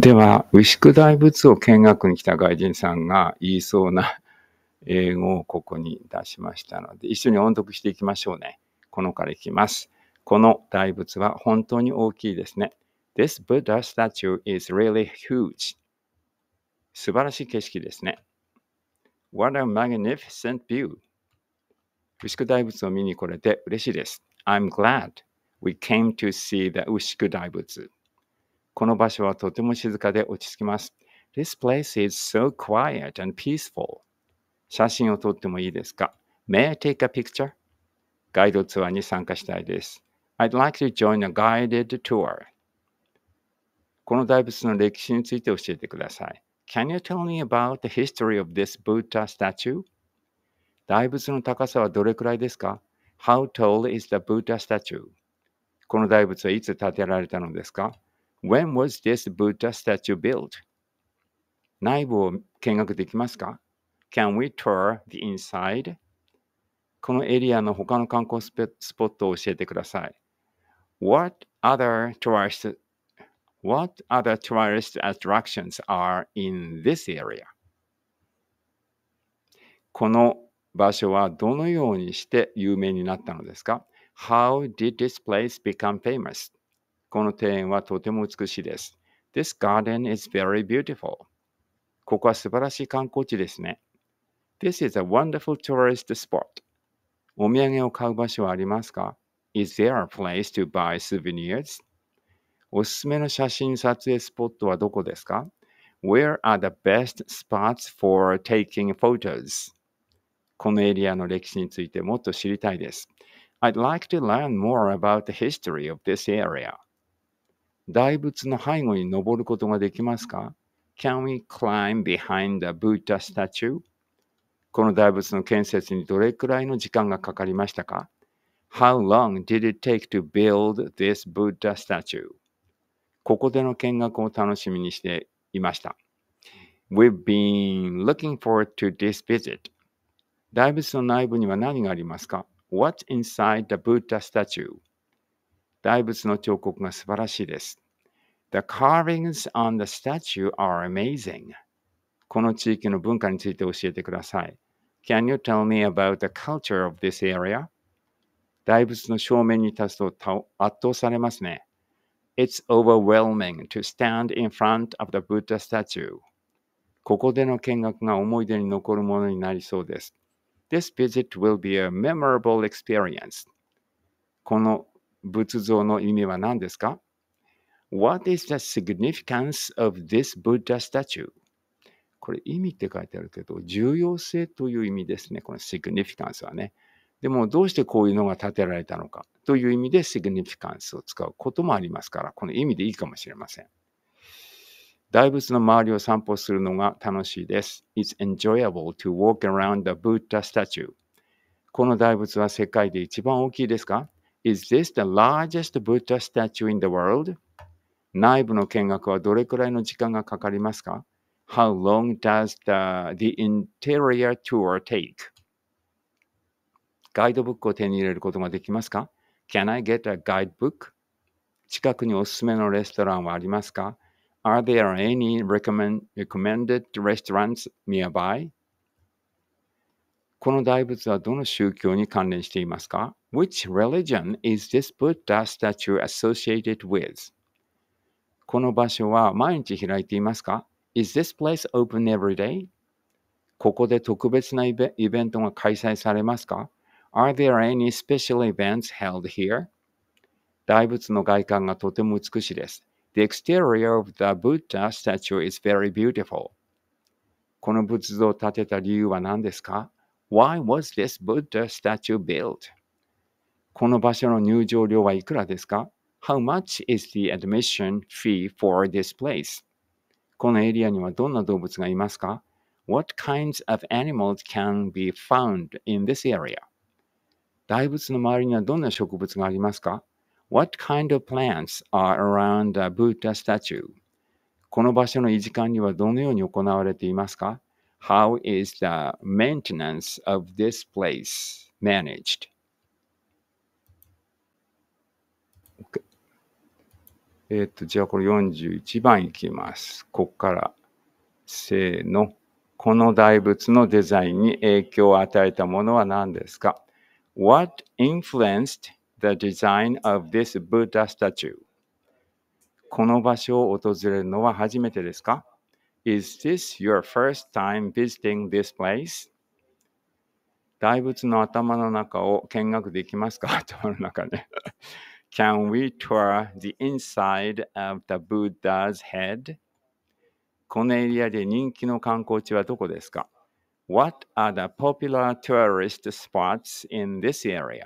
では、牛久大仏を見学に来た外人さんが言いそうな英語をここに出しましたので、一緒に音読していきましょうね。このからいきます。この大仏は本当に大きいですね。This Buddha statue is really huge. 素晴らしい景色ですね。What a magnificent view. 牛久大仏を見に来れて嬉しいです。I'm glad we came to see the 牛久大仏。この場所はとても静かで落ち着きます。This place is so quiet and peaceful. 写真を撮ってもいいですか ?May I take a picture? ガイドツアーに参加したいです。I'd like to join a guided tour. この大仏の歴史について教えてください。Can you tell me about the history of this Buddha statue? 大仏の高さはどれくらいですか ?How tall is the Buddha statue? この大仏はいつ建てられたのですか When was this Buddha statue built? 内部を見学できますか ?Can we tour the inside? このエリアの他の観光スポットを教えてください。What other tourist What other tourist attractions are in this area? この場所はどのようにして有名になったのですか ?How did this place become famous? この庭園はとても美しいです。This garden is very beautiful. ここは素晴らしい観光地ですね。This is a wonderful tourist spot. お土産を買う場所はありますか ?Is there a place to buy souvenirs? おすすめの写真撮影スポットはどこですか ?Where are the best spots for taking photos? このエリアの歴史についてもっと知りたいです。I'd like to learn more about the history of this area. 大仏の背後に登ることができますか ?Can we climb behind the Buddha statue? この大仏の建設にどれくらいの時間がかかりましたか ?How long did it take to build this Buddha statue? ここでの見学を楽しみにしていました。We've been looking forward to this visit. 大仏の内部には何がありますか ?What's inside the Buddha statue? 大仏の彫刻が素晴らしいです。The carvings on the statue are amazing. この地域の文化について教えてください。Can you tell me about the culture of this area? 大仏の正面に立つと圧倒されますね。It's overwhelming to stand in front of the Buddha statue. ここでの見学が思い出に残るものになりそうです。This visit will be a memorable experience. この仏像の意味は何ですか ?What is the significance of this Buddha statue? これ意味って書いてあるけど、重要性という意味ですね。この significance はね。でもどうしてこういうのが建てられたのかという意味で significance を使うこともありますから、この意味でいいかもしれません。大仏の周りを散歩するのが楽しいです。It's enjoyable to walk around the Buddha statue. この大仏は世界で一番大きいですか Is this the largest Buddha statue in the world? 内部の見学はどれくらいの時間がかかりますか ?How long does the, the interior tour take? ガイドブックを手に入れることができますか ?Can I get a guidebook? 近くにおすすめのレストランはありますか ?Are there any recommend, recommended restaurants nearby? この大仏はどの宗教に関連していますか ?Which religion is this Buddha statue associated with? この場所は毎日開いていますか ?Is this place open every day? ここで特別なイベントが開催されますか ?Are there any special events held here? 大仏の外観がとても美しいです。The exterior of the Buddha statue is very beautiful. この仏像を建てた理由は何ですか Why was this Buddha statue built? この場所の入場料はいくらですか ?How much is the admission fee for this place? このエリアにはどんな動物がいますか ?What kinds of animals can be found in this area? 大仏の周りにはどんな植物がありますか ?What kind of plants are around the Buddha statue? この場所の維持管理はどのように行われていますか how is the maintenance of this place managed? Okay. えっ、と、じゃあこれ41番いきます。ここから、せーの。この大仏のデザインに影響を与えたものは何ですか ?What influenced the design of this Buddha statue? この場所を訪れるのは初めてですか Is this your first time visiting this place? 大仏の頭の中を見学できますか頭の中ね。Can we tour the inside of the Buddha's head? このエリアで人気の観光地はどこですか ?What are the popular tourist spots in this area?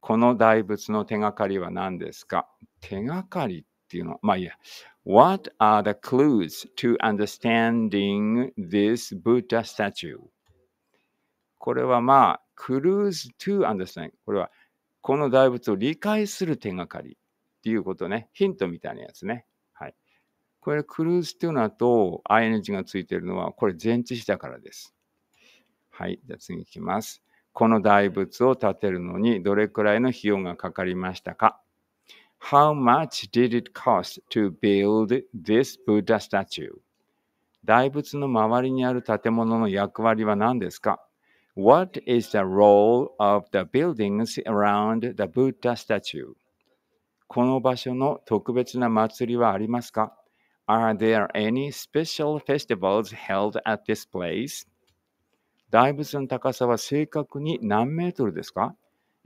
この大仏の手がかりは何ですか手がかりっていうの。まあいいや。What are the clues to understanding this Buddha statue? これはまあ、クルーズ to understand。これは、この大仏を理解する手がかりっていうことね。ヒントみたいなやつね。はい。これ、クルーズというのと、ing がついてるのは、これ前置詞だからです。はい。じゃあ次いきます。この大仏を建てるのにどれくらいの費用がかかりましたか How much did it cost to build this Buddha statue? 大仏の周りにある建物の役割は何ですか ?What is the role of the buildings around the Buddha statue? この場所の特別な祭りはありますか ?Are there any special festivals held at this place? 大仏の高さは正確に何メートルですか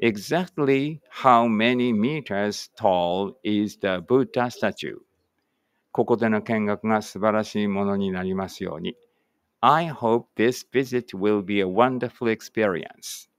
exactly how many meters tall is the Buddha statue? ここでの見学が素晴らしいものになりますように。I hope this visit will be a wonderful experience.